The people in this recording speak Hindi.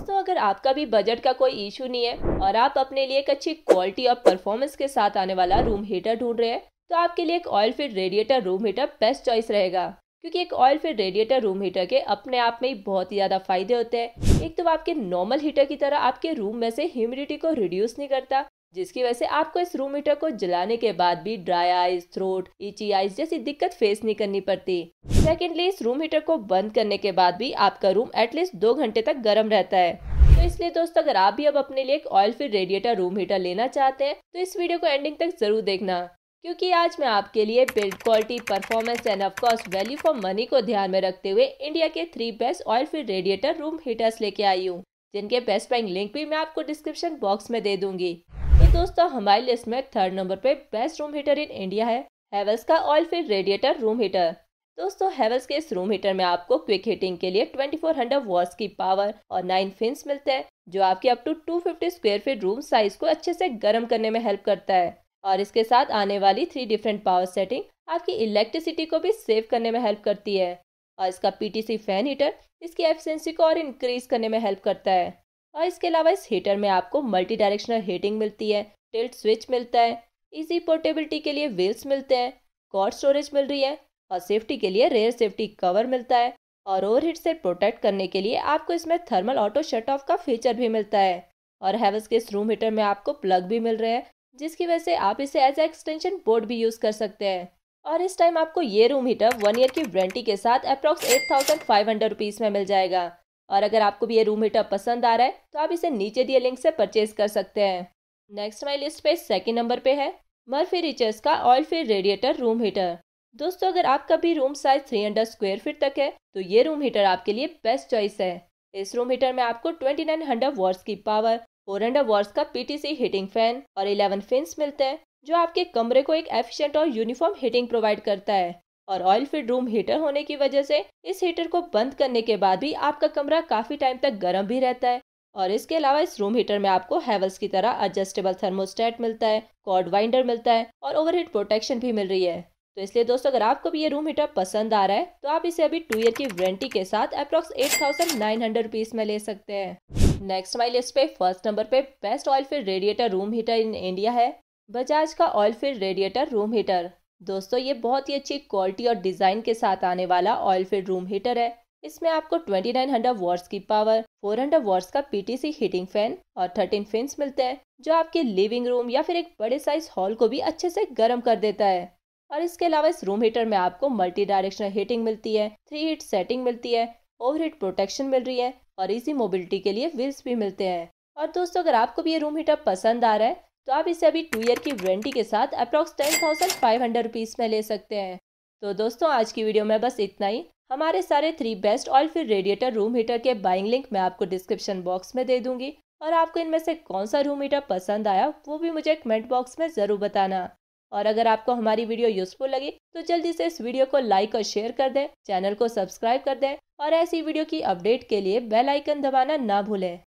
दोस्तों अगर आपका भी बजट का कोई इशू नहीं है और आप अपने लिए एक अच्छी क्वालिटी और परफॉर्मेंस के साथ आने वाला रूम हीटर ढूंढ रहे हैं तो आपके लिए एक oil fit radiator room heater best choice रहेगा क्योंकि एक oil fit radiator room heater के अपने आप में ही बहुत ही ज़्यादा फायदे होते हैं एक तो आपके नॉर्मल हीटर की तरह आपके रूम में से ह्यूमिडिटी को रिड्यूस नहीं करता जिसकी वजह से आपको इस रूम हीटर को जलाने के बाद भी dry eyes throat itchy eyes जैसी दिक्कत फेस नहीं करनी पड़ती सेकेंडली इस रूम हीटर को बंद करने के बाद भी आपका रूम एटलीस्ट दो घंटे तक गर्म रहता है तो इसलिए दोस्तों अगर आप भी अब अपने लिए एक oil free radiator room heater लेना चाहते हैं तो इस वीडियो को एंडिंग तक जरूर देखना क्योंकि आज मैं आपके लिए build quality performance and of course value for money को ध्यान में रखते हुए इंडिया के three best oil free radiator room heaters लेके आई हूँ जिनके बेस्ट बाइंग लिंक भी मैं आपको डिस्क्रिप्शन बॉक्स में दे दूंगी तो दोस्तों हमारी लिस्ट में थर्ड नंबर पे best room heater in India है हैवल्स का oil fill radiator room heater दोस्तों हेवल्स के इस रूम हीटर में आपको क्विक हीटिंग के लिए 2400 हंड्रेड वॉट्स की पावर और नाइन फिन्स मिलते हैं जो आपके up to 250 square feet room size को अच्छे से गर्म करने में हेल्प करता है और इसके साथ आने वाली थ्री डिफरेंट पावर सेटिंग आपकी इलेक्ट्रिसिटी को भी सेव करने में हेल्प करती है और इसका पीटीसी फैन हीटर इसकी एफिशेंसी को और इंक्रीज करने में हेल्प करता है और इसके अलावा इस हीटर में आपको मल्टी डायरेक्शनल हीटिंग मिलती है टिल्ट स्विच मिलता है इजी पोर्टेबिलिटी के लिए व्हील्स मिलते हैं कॉर्ड स्टोरेज मिल रही है और सेफ्टी के लिए रेयर सेफ्टी कवर मिलता है और हीट से प्रोटेक्ट करने के लिए आपको इसमें थर्मल ऑटो शट ऑफ का फीचर भी मिलता है और हैवल्स के इस रूम हीटर में आपको प्लग भी मिल रहे हैं जिसकी वजह से आप इसे एज ए एक्सटेंशन बोर्ड भी यूज़ कर सकते हैं और इस टाइम आपको ये रूम हीटर वन ईयर की वारंटी के साथ approx eight thousand five hundred rupees में मिल जाएगा और अगर आपको भी ये रूम हीटर पसंद आ रहा है तो आप इसे नीचे दिए लिंक से परचेज कर सकते हैं नेक्स्ट माई लिस्ट पे सेकेंड नंबर पे है मर्फी रिचर्स का oil fill radiator room heater दोस्तों अगर आपका भी room size hundred square feet तक है तो ये रूम हीटर आपके लिए बेस्ट चॉइस है इस रूम हीटर में आपको ट्वेंटी हंड्रेड वॉट्स की पावर हंड्रेड वॉट्स का पीटीसी हीटिंग फैन और 11 फिन मिलते हैं जो आपके कमरे को एक एफिशिएंट और यूनिफॉर्म हीटिंग प्रोवाइड करता है और ऑयल फिड रूम हीटर होने की वजह से इस हीटर को बंद करने के बाद भी आपका कमरा काफ़ी टाइम तक गर्म भी रहता है और इसके अलावा इस रूम हीटर में आपको हैवल्स की तरह एडजस्टेबल थर्मोस्टेट मिलता है कॉर्ड वाइंडर मिलता है और ओवरहीट प्रोटेक्शन भी मिल रही है तो इसलिए दोस्तों अगर आपको भी ये रूम हीटर पसंद आ रहा है तो आप इसे अभी टू ईयर की वारंटी के साथ approx eight thousand nine hundred rupees में ले सकते हैं नेक्स्ट हमारी लिस्ट पे फर्स्ट नंबर पे best oil fill radiator room heater in India है बजाज का oil fill radiator room heater दोस्तों ये बहुत ही अच्छी क्वालिटी और डिज़ाइन के साथ आने वाला ऑयल फील्ड रूम हीटर है इसमें आपको 2900 हंड्रेड की पावर 400 हंड्रेड का पीटीसी हीटिंग फैन और 13 फिन मिलते हैं जो आपके लिविंग रूम या फिर एक बड़े साइज हॉल को भी अच्छे से गर्म कर देता है और इसके अलावा इस रूम हीटर में आपको मल्टी डायरेक्शनल हीटिंग मिलती है थ्री हीट सेटिंग मिलती है ओवर हीट प्रोटेक्शन मिल रही है और इसी मोबिलिटी के लिए व्हील्स भी मिलते हैं और दोस्तों अगर आपको भी ये रूम हीटर पसंद आ रहा है तो आप इसे अभी टू ईयर की वारंटी के साथ approx ten thousand five hundred rupees में ले सकते हैं तो दोस्तों आज की वीडियो में बस इतना ही हमारे सारे three best oil fill radiator room heater के बाइंग लिंक मैं आपको डिस्क्रिप्शन बॉक्स में दे दूंगी और आपको इनमें से कौन सा रूम हीटर पसंद आया वो भी मुझे कमेंट बॉक्स में ज़रूर बताना और अगर आपको हमारी वीडियो यूजफुल लगी तो जल्दी से इस वीडियो को लाइक और शेयर कर दें चैनल को सब्सक्राइब कर दें और ऐसी वीडियो की अपडेट के लिए बेल आइकन दबाना ना भूलें